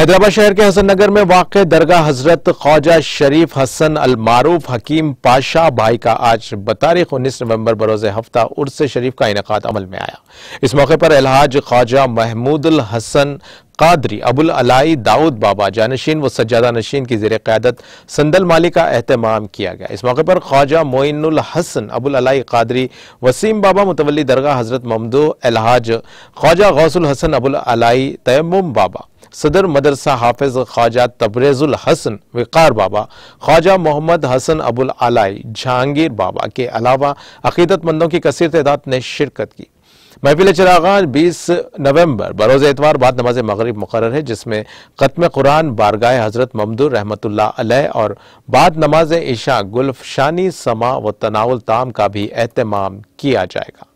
हैदराबाद शहर के हसन नगर में वाक़ दरगाह हजरत ख्वाजा शरीफ हसन अलमारूफ हकीम पाशा भाई का आज बतारीख उन्नीस नवम्बर बरोज हफ्ता उर्स शरीफ का इनका अमल में आया इस मौके पर अलहाज ख्वाजा महमूदुल हसन कादरी अबुल अलाई दाऊद बाबा जानशीन व सज्जादा नशीन की जेर क्यादत संदल माली का अहतमाम किया गया इस मौके पर ख्वाजा मोइनुल हसन अबुल अलाई कादरी वसीम बाबा मुतवली दरगाह हजरत ममदो अलहाज ख्वाजा गौसुल हसन अबुल अलाई तयम बाबा सदर मदरसा हाफिज ख्वाजा तबरेज़ुल हसन वक़ार बाबा ख्वाजा मोहम्मद हसन अबुल अलाई जहांगीर बाबा के अलावा अकीदतमंदों की कसर तदाद ने शिरकत की महफिल चरागान 20 नवंबर बरोज़ एतवार बाद नमाज मगरब मुकर है जिसमें ख़त्म कुरान बारगाह हज़रत ममदुर रहमत अलह और बाद नमाज ईशा शानी समा व तनाउल ताम का भी अहतमाम किया जाएगा